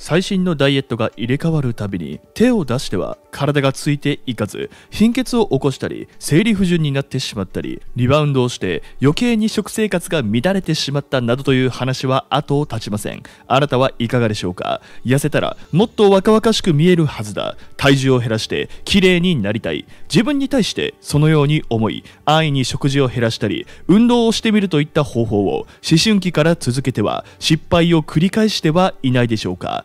最新のダイエットが入れ替わるたびに手を出しては体がついていかず貧血を起こしたり生理不順になってしまったりリバウンドをして余計に食生活が乱れてしまったなどという話は後を絶ちませんあなたはいかがでしょうか痩せたらもっと若々しく見えるはずだ体重を減らして綺麗になりたい自分に対してそのように思い安易に食事を減らしたり運動をしてみるといった方法を思春期から続けては失敗を繰り返してはいないでしょうか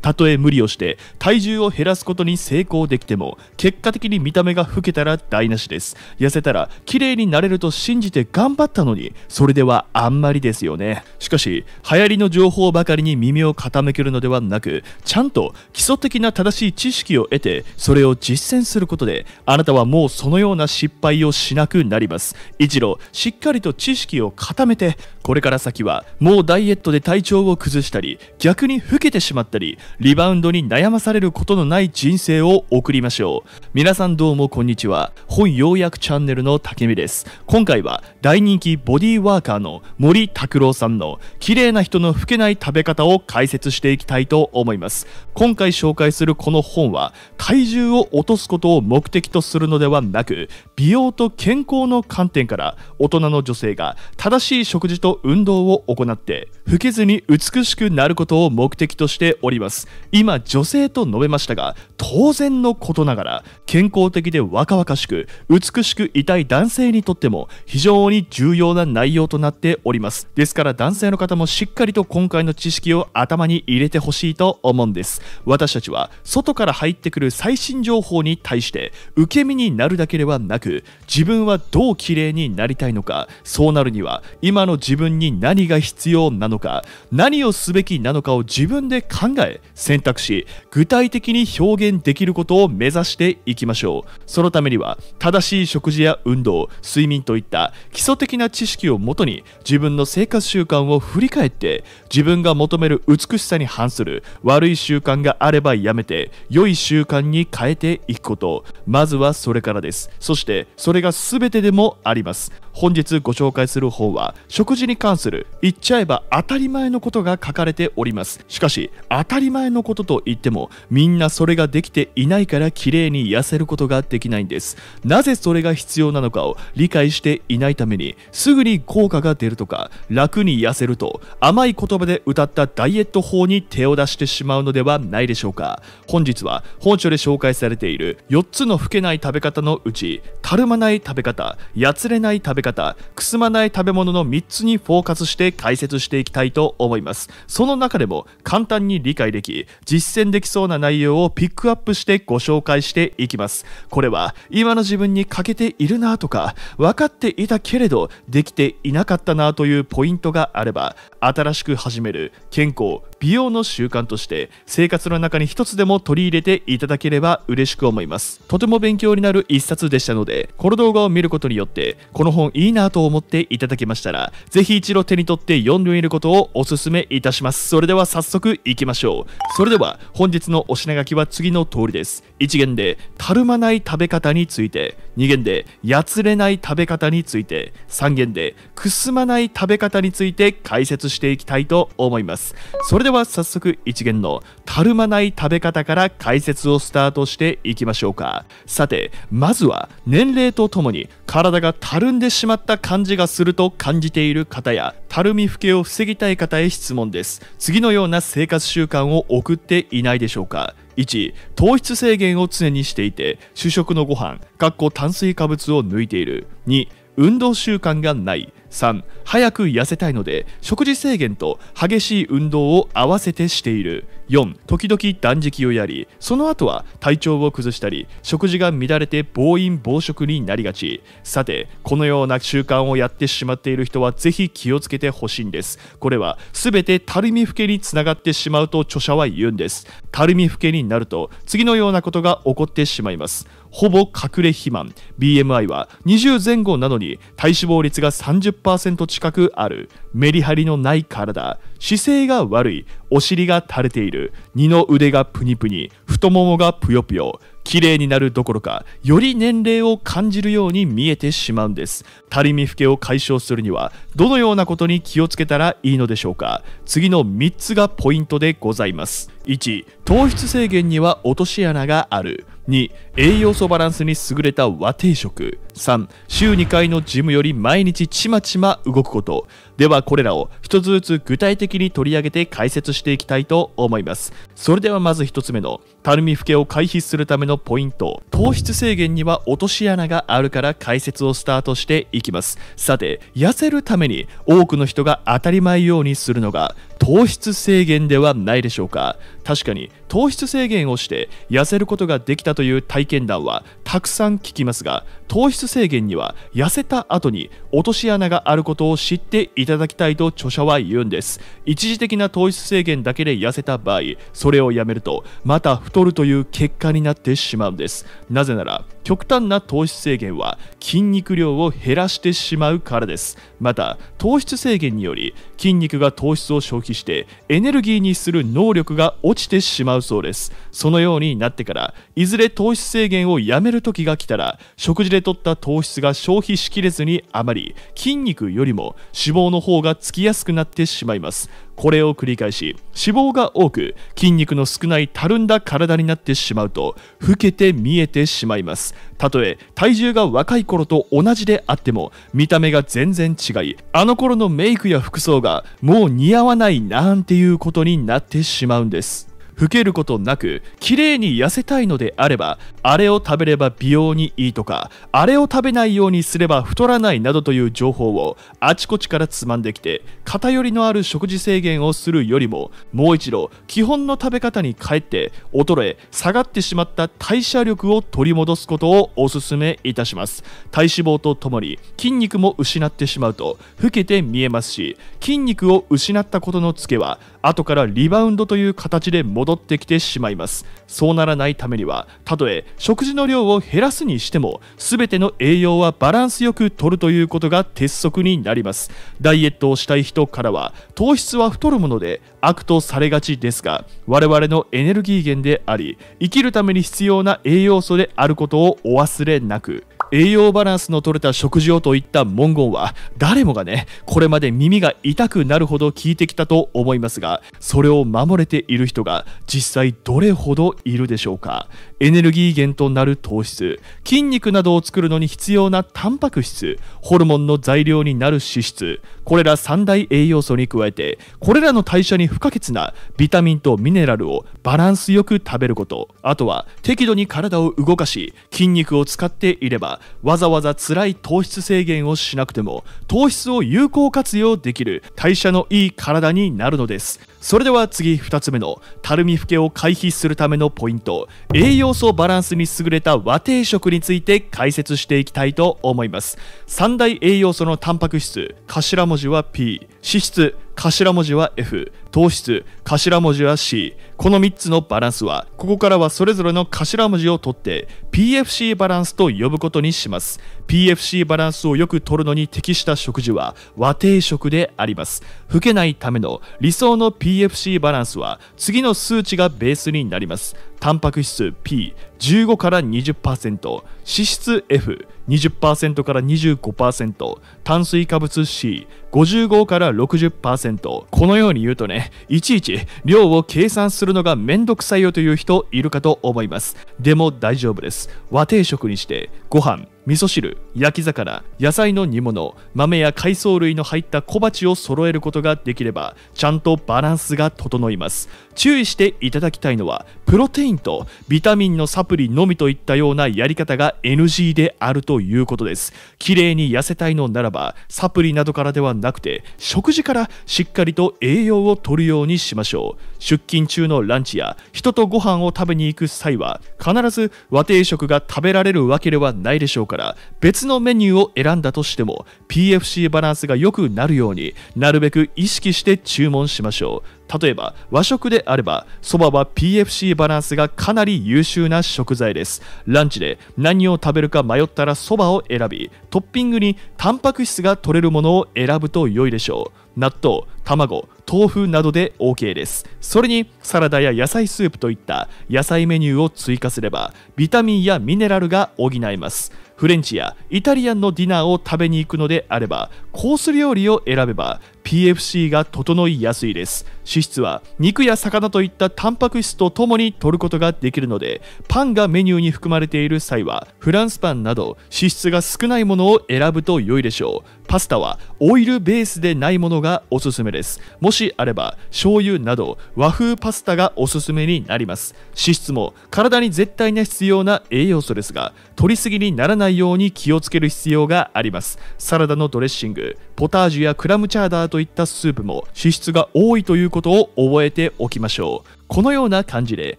たとえ無理をして体重を減らすことに成功できても結果的に見た目が老けたら台無しです痩せたら綺麗になれると信じて頑張ったのにそれではあんまりですよねしかし流行りの情報ばかりに耳を傾けるのではなくちゃんと基礎的な正しい知識を得てそれを実践することであなたはもうそのような失敗をしなくなります一路しっかりと知識を固めてこれから先はもうダイエットで体調を崩したり逆に老けてしまったりリバウンドに悩まされることのない人生を送りましょう皆さんどうもこんにちは本要約チャンネルの竹見です今回は大人気ボディワーカーの森拓郎さんの綺麗な人の老けない食べ方を解説していきたいと思います今回紹介するこの本は体重を落とすことを目的とするのではなく美容と健康の観点から大人の女性が正しい食事と運動を行って老けずに美しくなることを目的としております。今、女性と述べましたが、当然のことながら、健康的で若々しく、美しくいたい男性にとっても、非常に重要な内容となっております。ですから男性の方もしっかりと今回の知識を頭に入れてほしいと思うんです。私たちは、外から入ってくる最新情報に対して、受け身になるだけではなく、自分はどう綺麗になりたいのか、そうなるには、今の自分に何が必要なのか、何をすべきなのかを自分で考え、選択し具体的に表現できることを目指していきましょうそのためには正しい食事や運動睡眠といった基礎的な知識をもとに自分の生活習慣を振り返って自分が求める美しさに反する悪い習慣があればやめて良い習慣に変えていくことまずはそれからですそしてそれが全てでもあります本日ご紹介する本は食事に関する言っちゃえば当たり前のことが書かれておりますしかし当たり前のことといってもみんなそれができていないから綺麗に痩せることができないんですなぜそれが必要なのかを理解していないためにすぐに効果が出るとか楽に痩せると甘い言葉で歌ったダイエット法に手を出してしまうのではないでしょうか本日は本書で紹介されている4つの老けない食べ方のうちたるまない食べ方やつれない食べ方方くすまない食べ物の3つにフォーカスして解説していきたいと思いますその中でも簡単に理解でき実践できそうな内容をピックアップしてご紹介していきますこれは今の自分に欠けているなとか分かっていたけれどできていなかったなというポイントがあれば新しく始める健康美容の習慣として生活の中に一つでも取り入れていただければ嬉しく思いますとても勉強になる一冊でしたのでこの動画を見ることによってこの本いいなと思っていただけましたらぜひ一度手に取って読んでみることをお勧めいたしますそれでは早速いきましょうそれでは本日のお品書きは次の通りです1元でたるまない食べ方について2元でやつれない食べ方について3元でくすまない食べ方について解説していきたいと思いますそれでは早速一元のたるまない食べ方から解説をスタートしていきましょうかさてまずは年齢とともに体がたるんでしまった感じがすると感じている方やたるみふけを防ぎたい方へ質問です次のような生活習慣を送っていないでしょうか1糖質制限を常にしていて主食のご飯かっこ炭水化物を抜いている2運動習慣がない3早く痩せたいので食事制限と激しい運動を合わせてしている4時々断食をやりその後は体調を崩したり食事が乱れて暴飲暴食になりがちさてこのような習慣をやってしまっている人はぜひ気をつけてほしいんですこれは全てたるみふけにつながってしまうと著者は言うんですたるみふけになると次のようなことが起こってしまいますほぼ隠れ肥満 BMI は20前後なのに体脂肪率が30%近くあるメリハリのない体姿勢が悪いお尻が垂れている二の腕がプニプニ太ももがぷよぷよ綺麗になるどころかより年齢を感じるように見えてしまうんですたりみふけを解消するにはどのようなことに気をつけたらいいのでしょうか次の3つがポイントでございます1糖質制限には落とし穴がある2栄養素バランスに優れた和定食3週2回のジムより毎日ちまちま動くことではこれらを1つずつ具体的に取り上げて解説していきたいと思いますそれではまず1つ目のたるみふけを回避するためのポイント糖質制限には落とし穴があるから解説をスタートしていきますさて痩せるために多くの人が当たり前ようにするのが糖質制限ではないでしょうか確かに糖質制限をして痩せることができたという体験談はたくさん聞きますが糖質制限には痩せた後に落とし穴があることを知っていただきたいと著者は言うんです一時的な糖質制限だけで痩せた場合それをやめるとまた太るという結果になってしまうんですなぜなら極端な糖質制限は筋肉量を減らしてしまうからですまた糖質制限により筋肉が糖質を消費してエネルギーにする能力が落ちてしまうそうですそのようになってからいずれ糖質制限をやめる時が来たら食事でで取った糖質が消費しきれずに余り筋肉よりも脂肪の方がつきやすくなってしまいますこれを繰り返し脂肪が多く筋肉の少ないたるんだ体になってしまうと老けて見えてしまいますたとえ体重が若い頃と同じであっても見た目が全然違いあの頃のメイクや服装がもう似合わないなんていうことになってしまうんです老けることなく綺麗に痩せたいのであればあれを食べれば美容にいいとかあれを食べないようにすれば太らないなどという情報をあちこちからつまんできて偏りのある食事制限をするよりももう一度基本の食べ方に帰えて衰え下がってしまった代謝力を取り戻すことをお勧めいたします体脂肪とともに筋肉も失ってしまうと老けて見えますし筋肉を失ったことのツケは後からリバウンドという形で戻ってきてしまいますそうならないためにはたとえ食事の量を減らすにしても全ての栄養はバランスよく取るということが鉄則になりますダイエットをしたい人からは糖質は太るもので悪とされがちですが我々のエネルギー源であり生きるために必要な栄養素であることをお忘れなく栄養バランスのとれた食事をといった文言は誰もがねこれまで耳が痛くなるほど聞いてきたと思いますがそれを守れている人が実際どれほどいるでしょうかエネルギー源となる糖質筋肉などを作るのに必要なタンパク質ホルモンの材料になる脂質これら3大栄養素に加えてこれらの代謝に不可欠なビタミンとミネラルをバランスよく食べることあとは適度に体を動かし筋肉を使っていればわざわざ辛い糖質制限をしなくても糖質を有効活用できる代謝のいい体になるのですそれでは次2つ目のたるみふけを回避するためのポイント栄養素バランスに優れた和定食について解説していきたいと思います3大栄養素のタンパク質頭文字は P 脂質頭文字は F 糖質頭文字は C この3つのバランスはここからはそれぞれの頭文字を取って PFC バランスと呼ぶことにします PFC バランスをよく取るのに適した食事は和定食であります老けないための理想の PFC バランスは次の数値がベースになりますタンパク質 P15 から20%脂質 F20% から25%炭水化物 C 55から60%このように言うとねいちいち量を計算するのがめんどくさいよという人いるかと思いますでも大丈夫です和定食にしてご飯味噌汁、焼き魚、野菜の煮物、豆や海藻類の入った小鉢を揃えることができれば、ちゃんとバランスが整います。注意していただきたいのは、プロテインとビタミンのサプリのみといったようなやり方が NG であるということです。綺麗に痩せたいのならば、サプリなどからではなくて食事からしっかりと栄養を摂るようにしましょう出勤中のランチや人とご飯を食べに行く際は必ず和定食が食べられるわけではないでしょうから別のメニューを選んだとしても PFC バランスが良くなるようになるべく意識して注文しましょう例えば和食であればそばは PFC バランスがかなり優秀な食材ですランチで何を食べるか迷ったらそばを選びトッピングにタンパク質が取れるものを選ぶと良いでしょう納豆、卵、豆腐などで OK です。それにサラダや野菜スープといった野菜メニューを追加すればビタミンやミネラルが補います。フレンチやイタリアンのディナーを食べに行くのであればコース料理を選べば PFC が整いやすいです脂質は肉や魚といったタンパク質とともに摂ることができるのでパンがメニューに含まれている際はフランスパンなど脂質が少ないものを選ぶと良いでしょうパスタはオイルベースでないものがおすすめですもしあれば醤油など和風パスタがおすすめになります脂質も体に絶対に必要な栄養素ですが取りすぎにならないように気をつける必要がありますサラダのドレッシングポタージュやクラムチャーダーといったスープも脂質が多いということを覚えておきましょうこのような感じで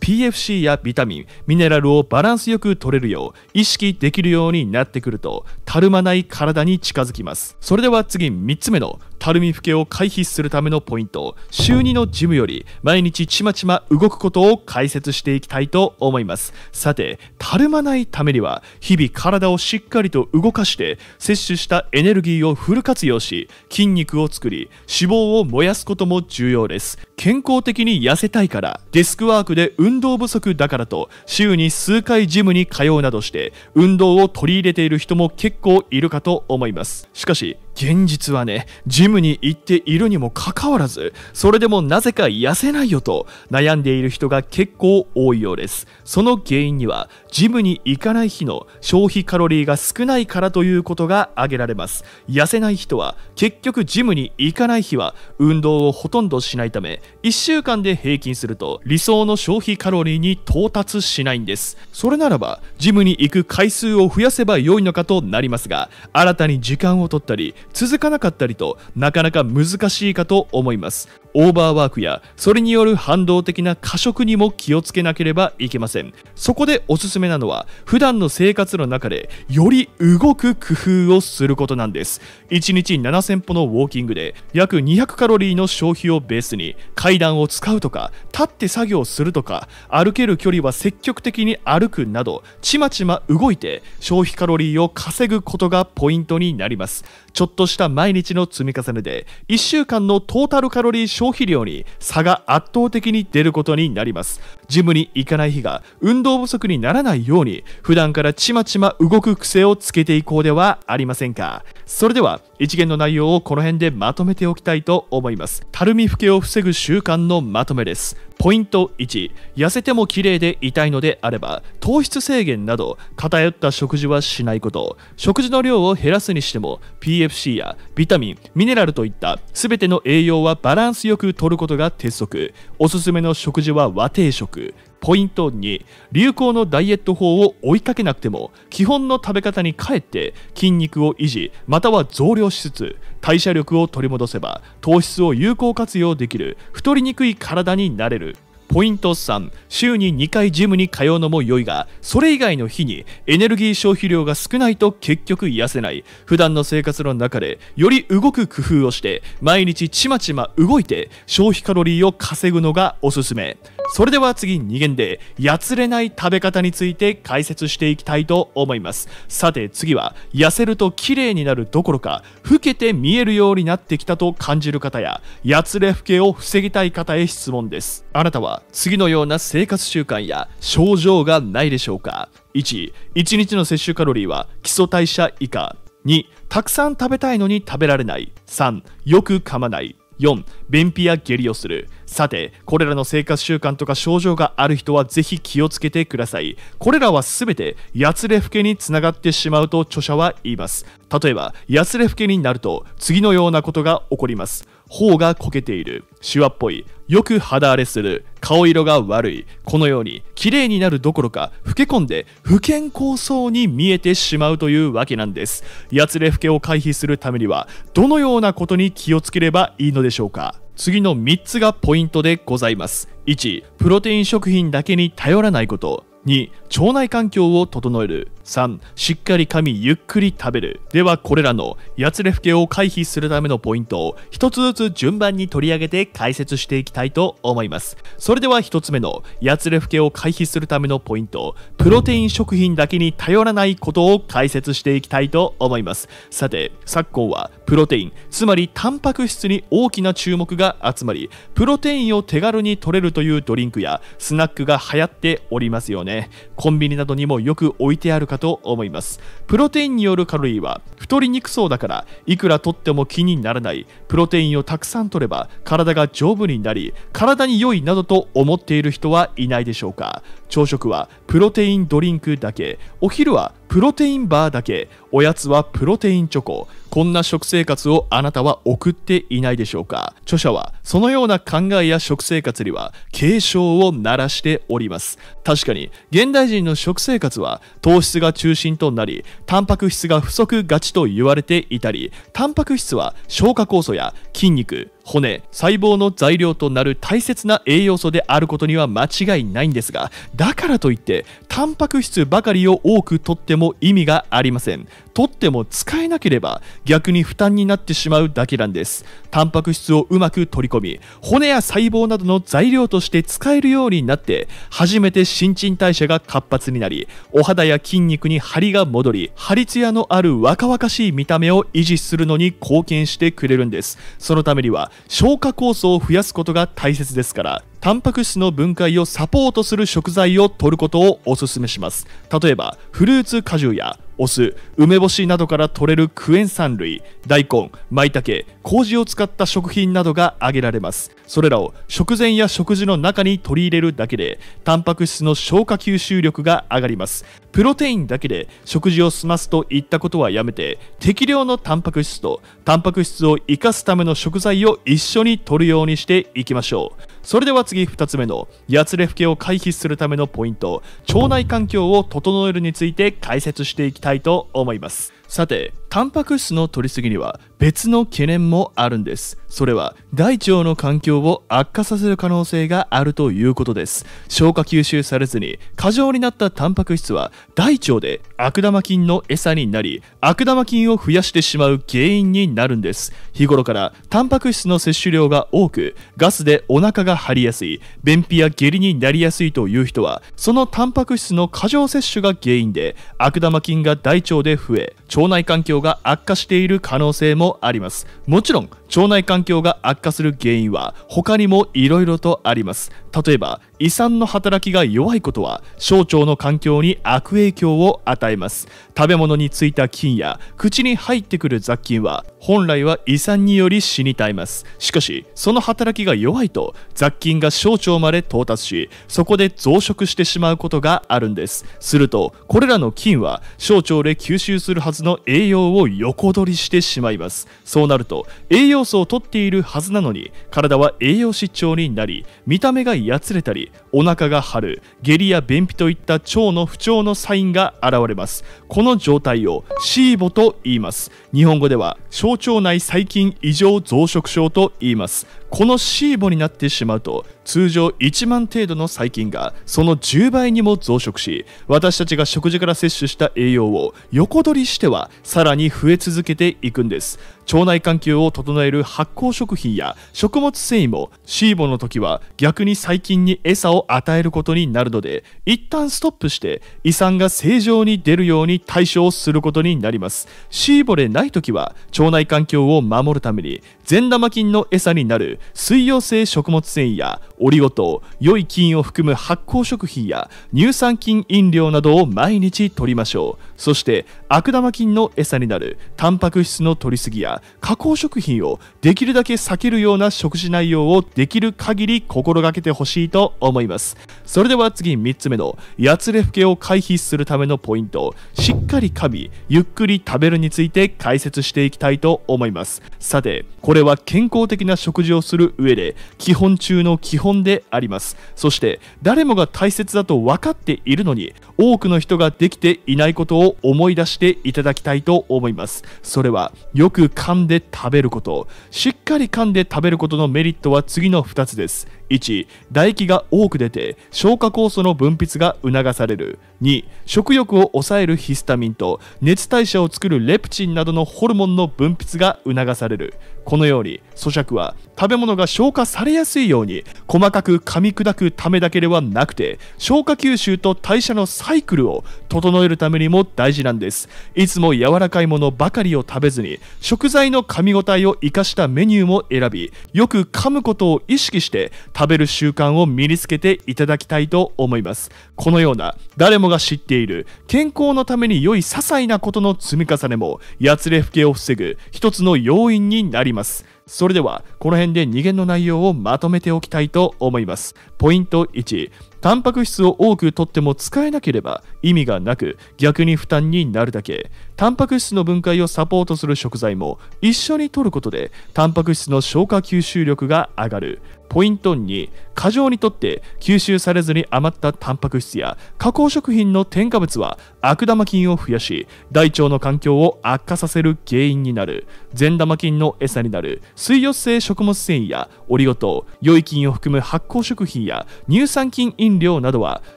PFC やビタミン、ミネラルをバランスよく取れるよう意識できるようになってくるとたるまない体に近づきます。それでは次3つ目のたるみふけを回避するためのポイント週2のジムより毎日ちまちま動くことを解説していきたいと思いますさてたるまないためには日々体をしっかりと動かして摂取したエネルギーをフル活用し筋肉を作り脂肪を燃やすことも重要です健康的に痩せたいからデスクワークで運動不足だからと週に数回ジムに通うなどして運動を取り入れている人も結構いるかと思いますしかし現実はね、ジムに行っているにもかかわらず、それでもなぜか痩せないよと悩んでいる人が結構多いようです。その原因には、ジムに行かない日の消費カロリーが少ないからということが挙げられます。痩せない人は、結局ジムに行かない日は運動をほとんどしないため、1週間で平均すると理想の消費カロリーに到達しないんです。それならば、ジムに行く回数を増やせば良いのかとなりますが、新たに時間を取ったり、続かなかったりとなかなか難しいかと思いますオーバーワークやそれによる反動的な過食にも気をつけなければいけませんそこでおすすめなのは普段の生活の中でより動く工夫をすることなんです1日7000歩のウォーキングで約200カロリーの消費をベースに階段を使うとか立って作業するとか歩ける距離は積極的に歩くなどちまちま動いて消費カロリーを稼ぐことがポイントになりますちょっっとした毎日の積み重ねで1週間のトータルカロリー消費量に差が圧倒的に出ることになりますジムに行かない日が運動不足にならないように普段からちまちま動く癖をつけていこうではありませんかそれでは一元の内容をこの辺でまとめておきたいと思いますたるみふけを防ぐ習慣のまとめですポイント1痩せても綺麗で痛いのであれば糖質制限など偏った食事はしないこと食事の量を減らすにしても PFC やビタミンミネラルといった全ての栄養はバランスよく摂ることが鉄則おすすめの食事は和定食ポイント2流行のダイエット法を追いかけなくても基本の食べ方にかえって筋肉を維持または増量しつつ代謝力を取り戻せば糖質を有効活用できる太りにくい体になれるポイント3週に2回ジムに通うのも良いがそれ以外の日にエネルギー消費量が少ないと結局癒せない普段の生活の中でより動く工夫をして毎日ちまちま動いて消費カロリーを稼ぐのがおすすめそれでは次2限で、やつれない食べ方について解説していきたいと思います。さて次は、痩せると綺麗になるどころか、老けて見えるようになってきたと感じる方や、やつれ老けを防ぎたい方へ質問です。あなたは次のような生活習慣や症状がないでしょうか ?1、1日の摂取カロリーは基礎代謝以下。2、たくさん食べたいのに食べられない。3、よく噛まない。4、便秘や下痢をする。さて、これらの生活習慣とか症状がある人はぜひ気をつけてください。これらはすべて、やつれふけにつながってしまうと著者は言います。例えば、やつれふけになると、次のようなことが起こります。頬がこけている、シワっぽい、よく肌荒れする、顔色が悪い、このように綺麗になるどころか、老け込んで不健康そうに見えてしまうというわけなんです。やつれふけを回避するためには、どのようなことに気をつければいいのでしょうか次の3つがポイントでございます。1、プロテイン食品だけに頼らないこと。2腸内環境を整える3しっかり噛みゆっくり食べるではこれらのやつれふけを回避するためのポイントを1つずつ順番に取り上げて解説していきたいと思いますそれでは1つ目のやつれふけを回避するためのポイントプロテイン食品だけに頼らないことを解説していきたいと思いますさて昨今はプロテインつまりタンパク質に大きな注目が集まりプロテインを手軽に取れるというドリンクやスナックが流行っておりますよねね。コンビニなどにもよく置いてあるかと思います。プロテインによるカロリーは太りにくそうだから、いくらとっても気にならない。プロテインをたくさん取れば体が丈夫になり、体に良いなどと思っている人はいないでしょうか。朝食はプロテインドリンクだけ、お昼はプロテインバーだけ、おやつはプロテインチョコ、こんな食生活をあなたは送っていないでしょうか著者はそのような考えや食生活には警鐘を鳴らしております確かに現代人の食生活は糖質が中心となりタンパク質が不足がちと言われていたりタンパク質は消化酵素や筋肉骨、細胞の材料となる大切な栄養素であることには間違いないんですが、だからといって、タンパク質ばかりを多くとっても意味がありません。とっても使えなければ逆に負担になってしまうだけなんです。タンパク質をうまく取り込み、骨や細胞などの材料として使えるようになって、初めて新陳代謝が活発になり、お肌や筋肉に張りが戻り、張りツヤのある若々しい見た目を維持するのに貢献してくれるんです。そのためには、消化酵素を増やすことが大切ですからタンパク質の分解をサポートする食材を摂ることをお勧めします例えばフルーツ果汁やお酢梅干しなどから取れるクエン酸類大根舞茸麹を使った食品などが挙げられますそれらを食前や食事の中に取り入れるだけでタンパク質の消化吸収力が上がりますプロテインだけで食事を済ますといったことはやめて適量のタンパク質とタンパク質を生かすための食材を一緒に摂るようにしていきましょうそれでは次2つ目のやつれふけを回避するためのポイント腸内環境を整えるについて解説していきたいと思いますさてタンパク質の摂りすぎには別の懸念もあるんですそれは大腸の環境を悪化させる可能性があるということです消化吸収されずに過剰になったタンパク質は大腸で悪玉菌の餌になり悪玉菌を増やしてしまう原因になるんです日頃からタンパク質の摂取量が多くガスでお腹が張りやすい便秘や下痢になりやすいという人はそのタンパク質の過剰摂取が原因で悪玉菌が大腸で増え腸内環境が悪化している可能性もありますもちろん腸内環境が悪化する原因は他にもいろいろとあります例えば胃酸の働きが弱いことは小腸の環境に悪影響を与えます食べ物についた菌や口に入ってくる雑菌は本来は胃酸により死に絶えますしかしその働きが弱いと雑菌が小腸まで到達しそこで増殖してしまうことがあるんですするとこれらの菌は小腸で吸収するはずの栄養を横取りしてしまいますそうなると栄養要素を取っているはずなのに体は栄養失調になり見た目がやつれたりお腹が張る下痢や便秘といった腸の不調のサインが現れますこの状態をシーボと言います日本語では小腸内細菌異常増殖症と言いますこのシーボになってしまうと通常1万程度の細菌がその10倍にも増殖し私たちが食事から摂取した栄養を横取りしてはさらに増え続けていくんです腸内環境を整える発酵食品や食物繊維もシーボの時は逆に細菌に餌を与えることになるので一旦ストップして胃酸が正常に出るように対処をすることになりますシーボレない時は腸内環境を守るために善玉菌の餌になる水溶性食物繊維やオリゴ糖良い菌を含む発酵食品や乳酸菌飲料などを毎日取りましょうそして悪玉菌の餌になるタンパク質の摂りすぎや加工食品をできるだけ避けるような食事内容をできる限り心がけてほしいと思いますますそれでは次3つ目のやつれふけを回避するためのポイントしっかり噛みゆっくり食べるについて解説していきたいと思いますさてこれは健康的な食事をする上で基本中の基本でありますそして誰もが大切だと分かっているのに多くの人ができていないことを思い出していただきたいと思いますそれはよく噛んで食べることしっかり噛んで食べることのメリットは次の2つです1唾液が多く出て消化酵素の分泌が促される2食欲を抑えるヒスタミンと熱代謝を作るレプチンなどのホルモンの分泌が促されるこのように咀嚼は食べ物が消化されやすいように細かく噛み砕くためだけではなくて消化吸収と代謝のサイクルを整えるためにも大事なんですいつも柔らかいものばかりを食べずに食材の噛み応えを生かしたメニューも選びよく噛むことを意識して食べる習慣を身につけていただきたいと思いますこのような誰もが知っている健康のために良い些細なことの積み重ねもやつれ不けを防ぐ一つの要因になりますそれではこの辺で2限の内容をまとめておきたいと思いますポイント1タンパク質を多くとっても使えなければ意味がなく逆に負担になるだけタンパク質の分解をサポートする食材も一緒に摂ることでタンパク質の消化吸収力が上がるポイント2過剰にとって吸収されずに余ったタンパク質や加工食品の添加物は悪玉菌を増やし大腸の環境を悪化させる原因になる善玉菌の餌になる水溶性食物繊維やオリゴ糖良い菌を含む発酵食品や乳酸菌飲料などは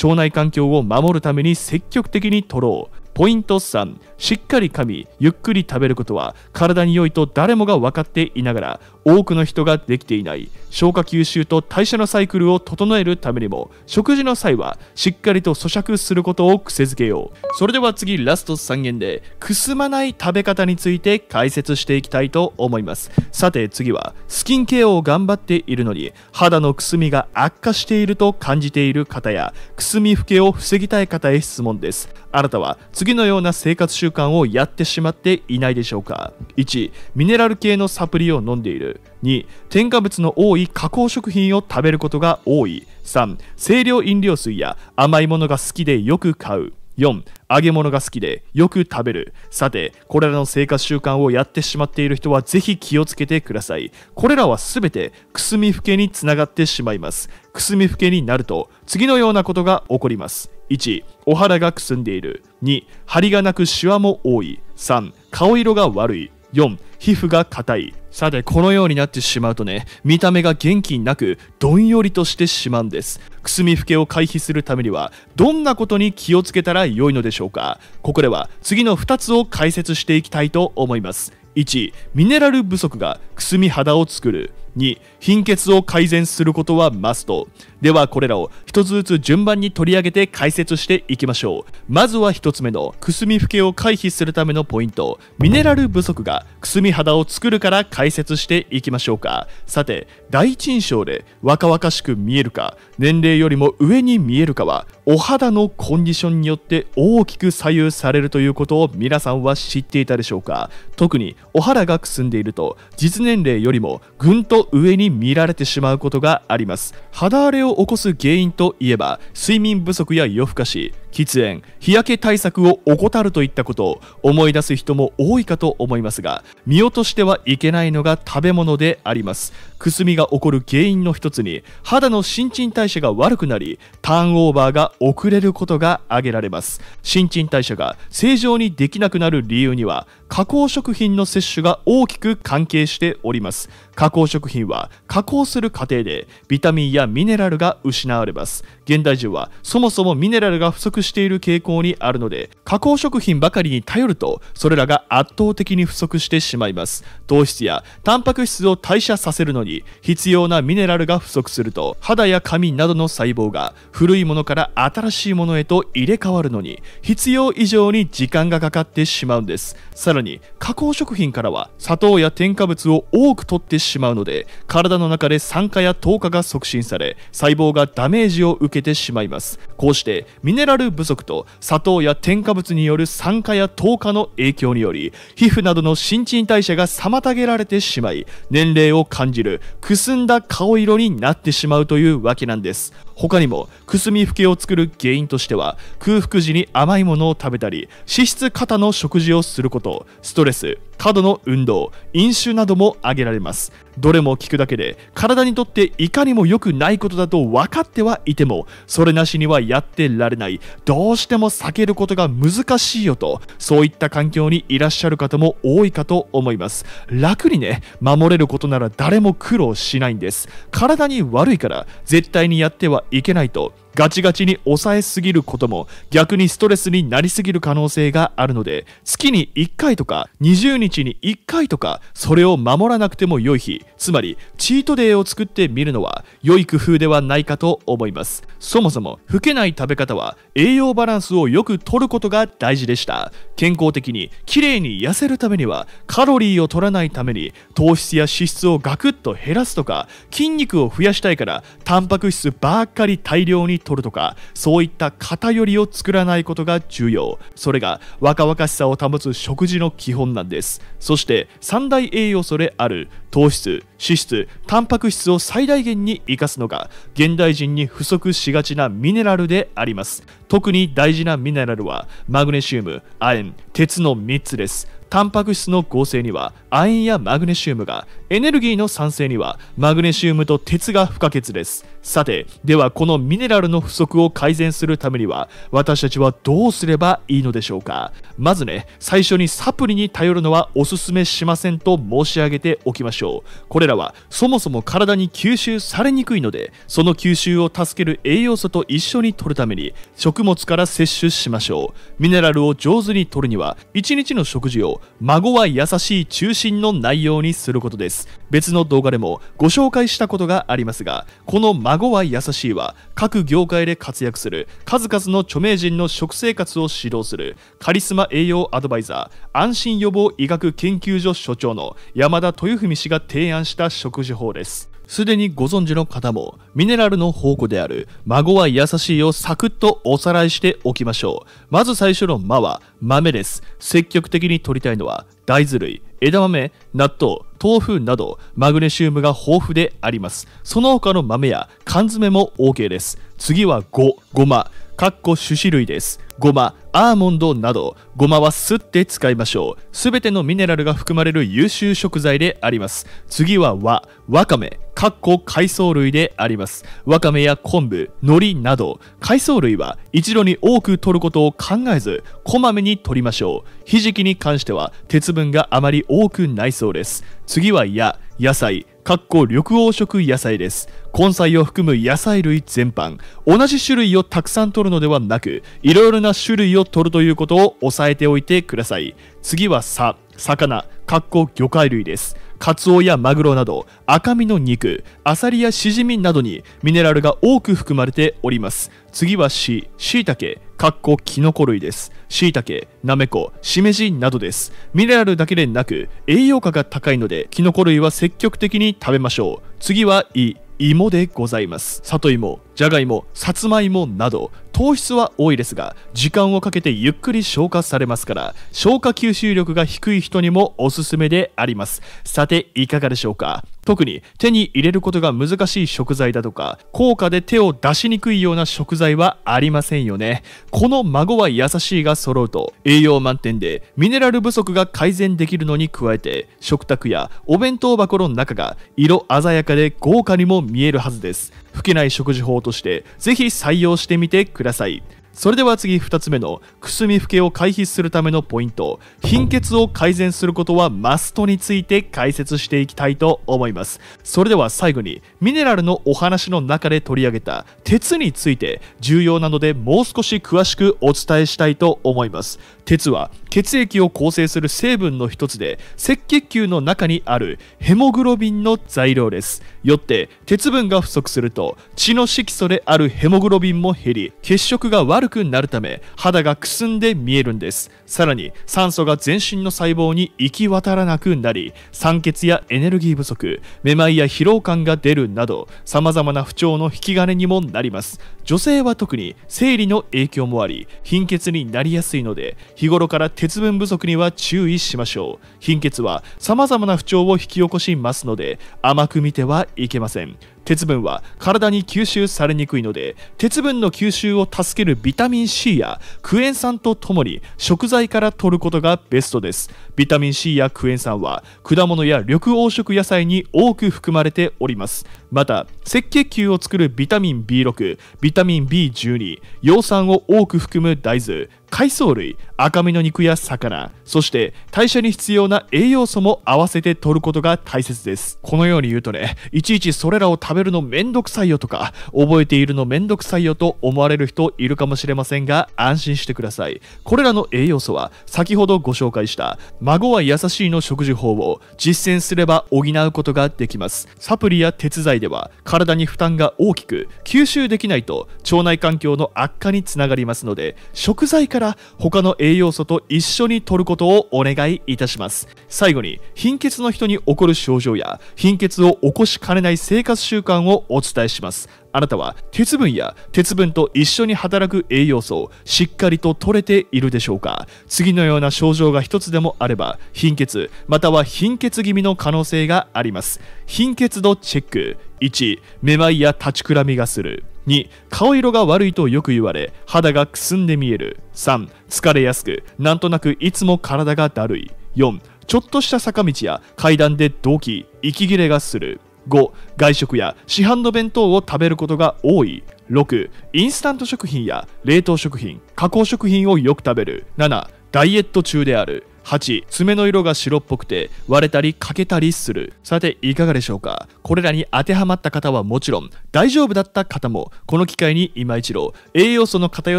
腸内環境を守るために積極的に取ろうポイント3しっかり噛みゆっくり食べることは体に良いと誰もが分かっていながら多くの人ができていない消化吸収と代謝のサイクルを整えるためにも食事の際はしっかりと咀嚼することを癖づけようそれでは次ラスト3言でくすまない食べ方について解説していきたいと思いますさて次はスキンケアを頑張っているのに肌のくすみが悪化していると感じている方やくすみふけを防ぎたい方へ質問ですあなたは次のような生活習慣をやってしまっていないでしょうか1ミネラル系のサプリを飲んでいる2添加物の多い加工食品を食べることが多い3清涼飲料水や甘いものが好きでよく買う4揚げ物が好きでよく食べるさてこれらの生活習慣をやってしまっている人はぜひ気をつけてくださいこれらは全てくすみふけにつながってしまいますくすみふけになると次のようなことが起こります1お肌がくすんでいる2張りがなくシワも多い3顔色が悪い4皮膚が硬いさてこのようになってしまうとね見た目が元気なくどんよりとしてしまうんですくすみふけを回避するためにはどんなことに気をつけたら良いのでしょうかここでは次の2つを解説していきたいと思います1ミネラル不足がくすみ肌を作る2貧血を改善することはマストではこれらを1つずつ順番に取り上げて解説していきましょうまずは1つ目のくすみふけを回避するためのポイントミネラル不足がくすみ肌を作るから解説していきましょうかさて第一印象で若々しく見えるか年齢よりも上に見えるかはお肌のコンディションによって大きく左右されるということを皆さんは知っていたでしょうか特にお肌がくすんでいると実年齢よりもぐんと上に見られてしまうことがあります肌荒れを起こす原因といえば睡眠不足や夜更かし喫煙日焼け対策を怠るといったことを思い出す人も多いかと思いますが見落としてはいけないのが食べ物でありますくすみが起こる原因の一つに肌の新陳代謝が悪くなりターンオーバーが遅れることが挙げられます新陳代謝が正常にできなくなる理由には加工食品の摂取が大きく関係しております加工食品は加工する過程でビタミンやミネラルが失われます現代人はそもそもミネラルが不足している傾向にあるので加工食品ばかりに頼るとそれらが圧倒的に不足してしまいます糖質やタンパク質を代謝させるのに必要なミネラルが不足すると肌や髪などの細胞が古いものから新しいものへと入れ替わるのに必要以上に時間がかかってしまうんですさららに加工食品からは砂糖や添加物を多く取ってしまうので体の中で酸化や糖化が促進され細胞がダメージを受けてしまいますこうしてミネラル不足と砂糖や添加物による酸化や糖化の影響により皮膚などの新陳代謝が妨げられてしまい年齢を感じるくすんだ顔色になってしまうというわけなんです他にもくすみふけを作る原因としては空腹時に甘いものを食べたり脂質過多の食事をすることストレス、過度の運動、飲酒なども挙げられます。どれも聞くだけで体にとっていかにも良くないことだと分かってはいてもそれなしにはやってられないどうしても避けることが難しいよとそういった環境にいらっしゃる方も多いかと思います楽にね守れることなら誰も苦労しないんです体に悪いから絶対にやってはいけないとガチガチに抑えすぎることも逆にストレスになりすぎる可能性があるので月に1回とか20日に1回とかそれを守らなくても良い日つまりチートデーを作ってみるのは良い工夫ではないかと思いますそもそも老けない食べ方は栄養バランスをよくとることが大事でした健康的に綺麗に痩せるためにはカロリーを取らないために糖質や脂質をガクッと減らすとか筋肉を増やしたいからタンパク質ばっかり大量に取るとかそういった偏りを作らないことが重要それが若々しさを保つ食事の基本なんですそして三大栄養素である糖質脂質タンパク質を最大限に生かすのが現代人に不足しがちなミネラルであります特に大事なミネラルはマグネシウム亜鉛鉄の3つですタンパク質の合成には亜鉛やマグネシウムがエネルギーの産生にはマグネシウムと鉄が不可欠ですさてではこのミネラルの不足を改善するためには私たちはどうすればいいのでしょうかまずね最初にサプリに頼るのはおすすめしませんと申し上げておきましょうこれらはそもそも体に吸収されにくいのでその吸収を助ける栄養素と一緒に摂るために食物から摂取しましょうミネラルを上手に取るには1日の食事を孫は優しい中心の内容にすることです別の動画でもご紹介したことがありますがこの孫は優しいは各業界で活躍する数々の著名人の食生活を指導するカリスマ栄養アドバイザー安心予防医学研究所所長の山田豊文氏が提案した食事法ですすでにご存知の方も、ミネラルの宝庫である、孫は優しいをサクッとおさらいしておきましょう。まず最初の間は、豆です。積極的に取りたいのは、大豆類、枝豆、納豆、豆腐などマグネシウムが豊富でありますその他の豆や缶詰も OK です次は5ごまかっこ種子類ですごま、アーモンドなど、ごまはすって使いましょう。すべてのミネラルが含まれる優秀食材であります。次は和、わかめ、かっこ海藻類であります。わかめや昆布、海苔など、海藻類は一度に多く取ることを考えず、こまめに取りましょう。ひじきに関しては、鉄分があまり多くないそうです。次はや、野菜、かっこ緑黄色野菜です。根菜を含む野菜類全般、同じ種類をたくさん取るのではなく、いろいろな種類を取るということを押さえておいてください。次は「さ」魚、かっこ魚介類です。カツオやマグロなど赤身の肉、アサリやシジミなどにミネラルが多く含まれております。次は C、しいたけ、かっこきのこ類です。しいたけ、なめこ、しめじなどです。ミネラルだけでなく栄養価が高いのできのこ類は積極的に食べましょう。次は E、芋でございます。里芋、じゃがいもさつまいもなど糖質は多いですが時間をかけてゆっくり消化されますから消化吸収力が低い人にもおすすめでありますさていかがでしょうか特に手に入れることが難しい食材だとか高価で手を出しにくいような食材はありませんよねこの孫は優しいが揃うと栄養満点でミネラル不足が改善できるのに加えて食卓やお弁当箱の中が色鮮やかで豪華にも見えるはずです吹けない食事法としてぜひ採用してみてくださいそれでは次2つ目のくすみふけを回避するためのポイント貧血を改善することはマストについて解説していきたいと思いますそれでは最後にミネラルのお話の中で取り上げた鉄について重要なのでもう少し詳しくお伝えしたいと思います鉄は血液を構成する成分の一つで赤血球の中にあるヘモグロビンの材料ですよって鉄分が不足すると血の色素であるヘモグロビンも減り血色が悪くなるため肌がくすんで見えるんですさらに酸素が全身の細胞に行き渡らなくなり酸欠やエネルギー不足めまいや疲労感が出るなどさまざまな不調の引き金にもなります女性は特に生理の影響もあり貧血になりやすいので日頃から鉄血分不足には注意しましょう貧血は様々な不調を引き起こしますので甘く見てはいけません鉄分は体に吸収されにくいので鉄分の吸収を助けるビタミン C やクエン酸とともに食材から摂ることがベストですビタミン C やクエン酸は果物や緑黄色野菜に多く含まれておりますまた赤血球を作るビタミン B6 ビタミン B12 葉酸を多く含む大豆海藻類、赤身の肉や魚、そして代謝に必要な栄養素も合わせて摂ることが大切です。このように言うとね、いちいちそれらを食べるのめんどくさいよとか、覚えているのめんどくさいよと思われる人いるかもしれませんが、安心してください。これらの栄養素は、先ほどご紹介した、孫は優しいの食事法を実践すれば補うことができます。サプリや鉄剤では、体に負担が大きく、吸収できないと、腸内環境の悪化につながりますので、食材からから他の栄養素と一緒に摂ることをお願いいたします最後に貧血の人に起こる症状や貧血を起こしかねない生活習慣をお伝えしますあなたは鉄分や鉄分と一緒に働く栄養素をしっかりと取れているでしょうか次のような症状が一つでもあれば貧血または貧血気味の可能性があります貧血度チェック1めまいや立ちくらみがする2顔色が悪いとよく言われ肌がくすんで見える3疲れやすくなんとなくいつも体がだるい4ちょっとした坂道や階段で動機息切れがする5外食や市販の弁当を食べることが多い6インスタント食品や冷凍食品加工食品をよく食べる7ダイエット中である8爪の色が白っぽくて割れたり欠けたりするさていかがでしょうかこれらに当てはまった方はもちろん大丈夫だった方もこの機会に今一度栄養素の偏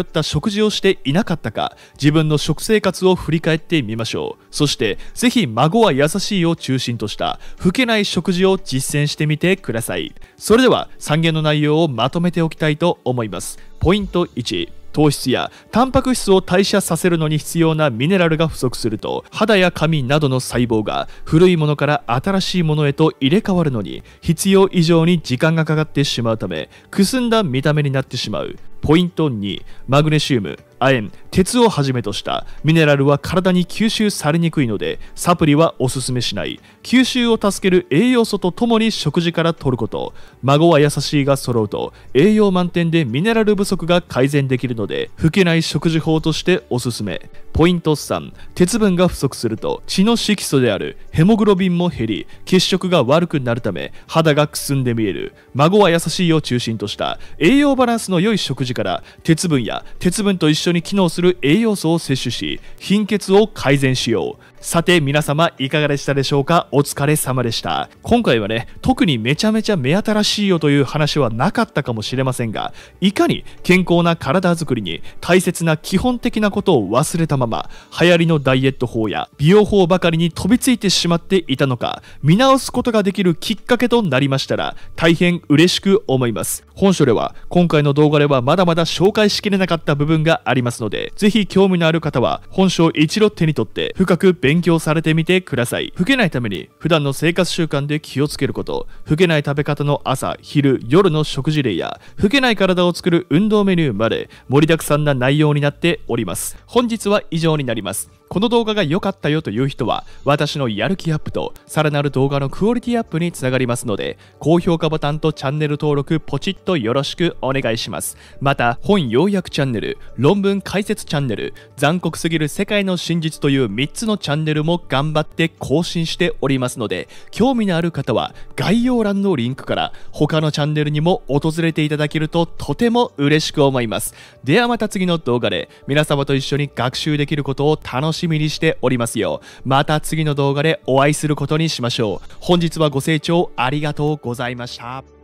った食事をしていなかったか自分の食生活を振り返ってみましょうそしてぜひ孫は優しいを中心とした老けない食事を実践してみてくださいそれでは3言の内容をまとめておきたいと思いますポイント1糖質やタンパク質を代謝させるのに必要なミネラルが不足すると肌や髪などの細胞が古いものから新しいものへと入れ替わるのに必要以上に時間がかかってしまうためくすんだ見た目になってしまうポイント2マグネシウム亜鉛鉄をはじめとしたミネラルは体に吸収されにくいのでサプリはおすすめしない吸収を助ける栄養素とともに食事から摂ること孫は優しいが揃うと栄養満点でミネラル不足が改善できるので老けない食事法としておすすめポイント3鉄分が不足すると血の色素であるヘモグロビンも減り血色が悪くなるため肌がくすんで見える孫は優しいを中心とした栄養バランスの良い食事時から鉄分や鉄分と一緒に機能する栄養素を摂取し貧血を改善しようさて皆様いかがでしたでしょうかお疲れ様でした。今回はね、特にめちゃめちゃ目新しいよという話はなかったかもしれませんが、いかに健康な体づくりに大切な基本的なことを忘れたまま、流行りのダイエット法や美容法ばかりに飛びついてしまっていたのか、見直すことができるきっかけとなりましたら、大変嬉しく思います。本書では、今回の動画ではまだまだ紹介しきれなかった部分がありますので、ぜひ興味のある方は、本書を一度手に取って深く勉勉強されてみてください老けないために普段の生活習慣で気をつけること老けない食べ方の朝昼夜の食事例や老けない体を作る運動メニューまで盛りだくさんな内容になっております本日は以上になりますこの動画が良かったよという人は私のやる気アップとさらなる動画のクオリティアップにつながりますので高評価ボタンとチャンネル登録ポチッとよろしくお願いしますまた本要約チャンネル論文解説チャンネル残酷すぎる世界の真実という3つのチャンネルも頑張って更新しておりますので興味のある方は概要欄のリンクから他のチャンネルにも訪れていただけるととても嬉しく思いますではまた次の動画で皆様と一緒に学習できることを楽ししみにしておりますよ。また次の動画でお会いすることにしましょう。本日はご清聴ありがとうございました。